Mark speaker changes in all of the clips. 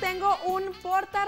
Speaker 1: tengo un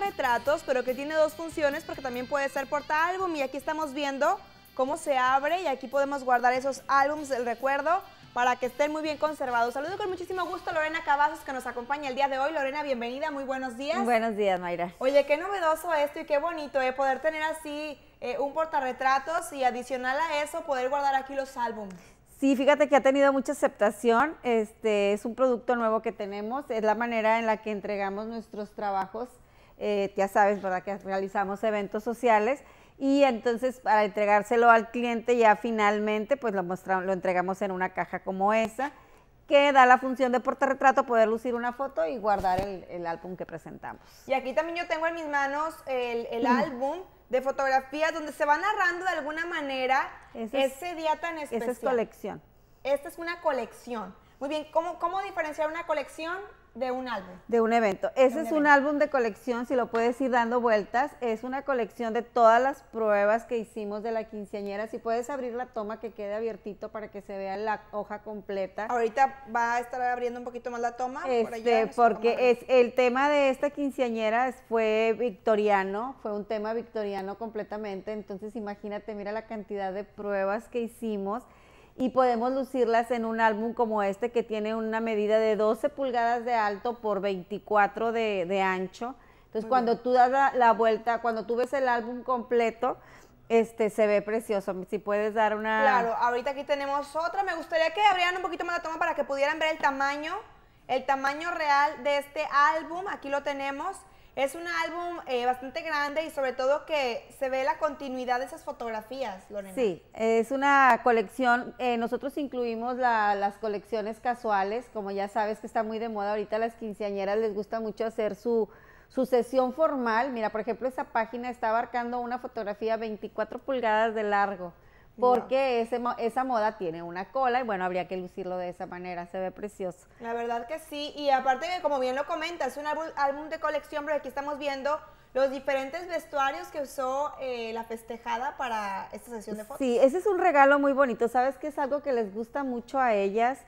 Speaker 1: retratos pero que tiene dos funciones porque también puede ser porta-álbum Y aquí estamos viendo cómo se abre y aquí podemos guardar esos álbumes del recuerdo para que estén muy bien conservados. Saludo con muchísimo gusto a Lorena Cavazos que nos acompaña el día de hoy. Lorena, bienvenida, muy buenos días. Buenos días, Mayra. Oye, qué novedoso esto y qué bonito eh, poder tener así eh, un portarretratos y adicional a eso poder guardar aquí los álbumes.
Speaker 2: Sí, fíjate que ha tenido mucha aceptación. Este es un producto nuevo que tenemos. Es la manera en la que entregamos nuestros trabajos. Eh, ya sabes, ¿verdad? Que realizamos eventos sociales. Y entonces para entregárselo al cliente ya finalmente, pues lo, mostramos, lo entregamos en una caja como esa, que da la función de retrato, poder lucir una foto y guardar el,
Speaker 1: álbum que presentamos. Y aquí también yo tengo en mis manos el álbum de fotografías donde se va narrando de alguna manera ese, día tan especial. Esa es colección. Esta es una colección. Muy bien, ¿cómo, cómo diferenciar una colección de un álbum. De un
Speaker 2: evento. Ese es un álbum de colección, si lo puedes ir dando vueltas, es una colección de todas las pruebas que hicimos de la quinceañera. Si puedes abrir la toma que quede abiertito para que se vea la hoja completa. Ahorita va a estar abriendo un poquito más la toma. Este, porque es, el tema de esta quinceañera fue victoriano, fue un tema victoriano completamente. Entonces imagínate, mira la cantidad de pruebas que hicimos y podemos lucirlas en un álbum como este que tiene una medida de 12 pulgadas de alto por 24 de, ancho. Entonces, cuando tú das la, vuelta, cuando tú ves el álbum completo, este, se ve precioso. Si puedes dar una... Claro,
Speaker 1: ahorita aquí tenemos otra. Me gustaría que abrieran un poquito más la toma para que pudieran ver el tamaño el tamaño real de este álbum, aquí lo tenemos, es un álbum eh, bastante grande y sobre todo que se ve la continuidad de esas fotografías, Lorena. Sí,
Speaker 2: es una colección, eh, nosotros incluimos las colecciones casuales, como ya sabes que está muy de moda ahorita, las quinceañeras les gusta mucho hacer su, su sesión formal. Mira, por ejemplo, esa página está abarcando una fotografía 24 pulgadas de largo porque ese, esa moda tiene una cola y bueno, habría que lucirlo de esa manera, se ve precioso.
Speaker 1: La verdad que sí, y aparte que como bien lo comenta, es un álbum de colección, pero aquí estamos viendo los diferentes vestuarios que usó eh, la festejada para esta sesión de fotos. Sí, ese
Speaker 2: es un regalo muy bonito, sabes que es algo que les gusta mucho a ellas.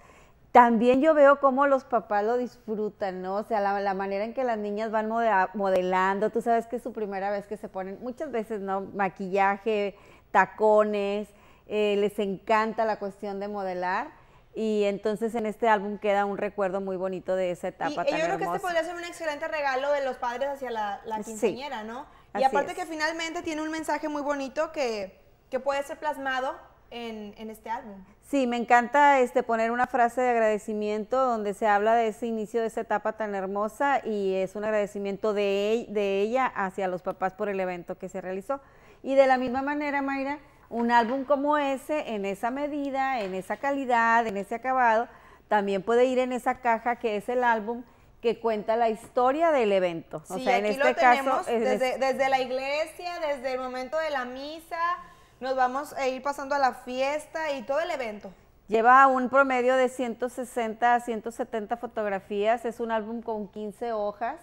Speaker 2: También yo veo cómo los papás lo disfrutan, ¿no? O sea, la, la manera en que las niñas van modelando, tú sabes que es su primera vez que se ponen, muchas veces, ¿no? Maquillaje, tacones, eh, les encanta la cuestión de modelar. Y entonces en este álbum queda un recuerdo muy bonito de esa etapa. Y, yo creo que este podría
Speaker 1: ser un excelente regalo de los padres hacia la, la quinceañera, ¿no? Y aparte que finalmente tiene un mensaje muy bonito que, que puede ser plasmado en, este álbum.
Speaker 2: Sí, me encanta este, poner una frase de agradecimiento donde se habla de ese inicio de esa etapa tan hermosa y es un agradecimiento de, de ella hacia los papás por el evento que se realizó. Y de la misma manera, Mayra, un álbum como ese, en esa medida, en esa calidad, en ese acabado, también puede ir en esa caja que es el álbum que cuenta la historia del evento. o sea, en lo este desde, desde,
Speaker 1: la iglesia, desde el momento de la misa, nos vamos a ir pasando a la fiesta y todo el evento.
Speaker 2: Lleva un promedio de 160 a 170 fotografías, es un álbum con 15 hojas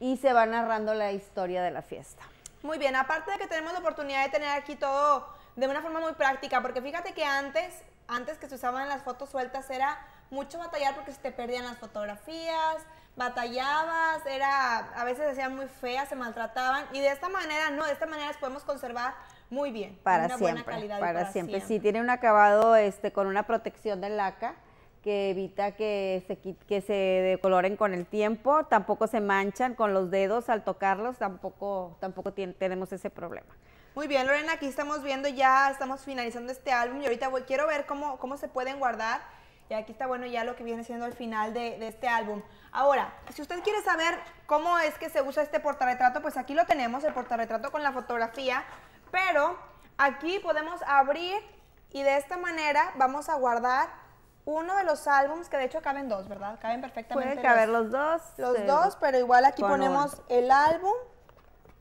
Speaker 2: y se va narrando la historia de la fiesta.
Speaker 1: Muy bien, aparte de que tenemos la oportunidad de tener aquí todo de una forma muy práctica, porque fíjate que antes, antes que se usaban las fotos sueltas era mucho batallar porque se te perdían las fotografías, batallabas, era, a veces se hacían muy feas, se maltrataban y de esta manera no, de esta manera las podemos conservar muy bien. Para siempre, para, siempre. Sí,
Speaker 2: tiene un acabado este, con una protección de laca que evita que se, que se decoloren con el tiempo, tampoco se manchan con los dedos al tocarlos, tampoco, tampoco tenemos ese problema.
Speaker 1: Muy bien, Lorena, aquí estamos viendo ya, estamos finalizando este álbum y ahorita quiero ver cómo, cómo se pueden guardar. Y aquí está, bueno, ya lo que viene siendo el final de, este álbum. Ahora, si usted quiere saber cómo es que se usa este portarretrato, pues aquí lo tenemos, el portarretrato con la fotografía. Pero aquí podemos abrir y de esta manera vamos a guardar uno de los álbums, que de hecho caben dos, ¿verdad? Caben perfectamente. Pueden caber los, dos. Los dos, pero igual aquí ponemos el álbum.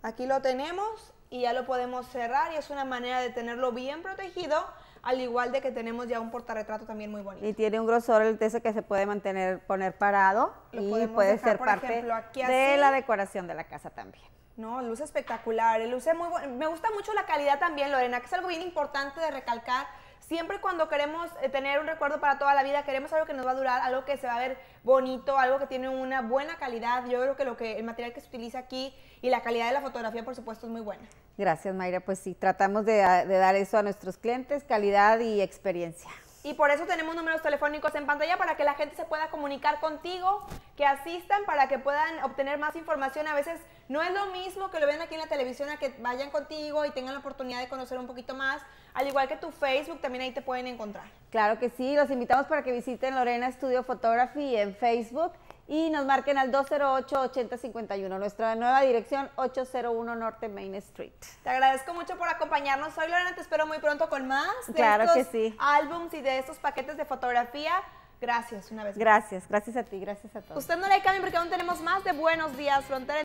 Speaker 1: Aquí lo tenemos y ya lo podemos cerrar y es una manera de tenerlo bien protegido, al igual de que tenemos ya un portarretrato también muy bonito. Y
Speaker 2: tiene un grosor el tese que se puede mantener, poner parado y puede ser parte de la decoración de la casa también.
Speaker 1: No, luce espectacular, luce muy Me gusta mucho la calidad también, Lorena, que es algo bien importante de recalcar siempre cuando queremos eh, tener un recuerdo para toda la vida, queremos algo que nos va a durar, algo que se va a ver bonito, algo que tiene una buena calidad. Yo creo que, lo que el material que se utiliza aquí y la calidad de la fotografía, por supuesto, es muy buena.
Speaker 2: Gracias, Mayra. Pues sí, tratamos de dar eso a nuestros clientes, calidad y experiencia.
Speaker 1: Y por eso tenemos números telefónicos en pantalla para que la gente se pueda comunicar contigo, que asistan para que puedan obtener más información. A veces no es lo mismo que lo vean aquí en la televisión a que vayan contigo y tengan la oportunidad de conocer un poquito más. Al igual que tu Facebook, también ahí te pueden encontrar.
Speaker 2: Claro que sí, los invitamos para que visiten Lorena Studio Photography en Facebook y nos marquen al 208-8051, nuestra nueva dirección 801 Norte Main Street. Te
Speaker 1: agradezco mucho por acompañarnos Soy Lorena, te espero muy pronto con más de estos álbums y de estos paquetes de fotografía. Gracias una vez más. Gracias,
Speaker 2: gracias a ti, gracias a todos. Usted no
Speaker 1: le cambie porque aún tenemos más de Buenos Días Frontera.